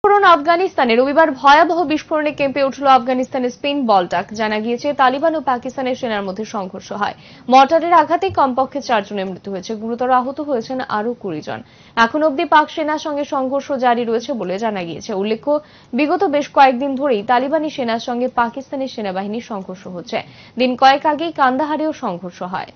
বিস্ফোরণ আফগানিস্তানে রবিবার ভয়াবহ বিস্ফোরণে কেঁপে উঠল আফগানিস্তানের স্পিন বলটাক জানা গিয়েছে তালিবান ও পাকিস্তানের সেনার মধ্যে সংঘর্ষ হয় মর্টারের আঘাতে কমপক্ষে চারজনের মৃত্যু হয়েছে গুরুতর আহত হয়েছেন আরও কুড়ি জন এখন অবধি পাক সেনার সঙ্গে সংঘর্ষ জারি রয়েছে বলে জানা গিয়েছে উল্লেখ্য বিগত বেশ কয়েকদিন ধরেই তালিবানি সেনার সঙ্গে পাকিস্তানের সেনাবাহিনীর সংঘর্ষ হচ্ছে দিন কয়েক আগেই কান্দাহারেও সংঘর্ষ হয়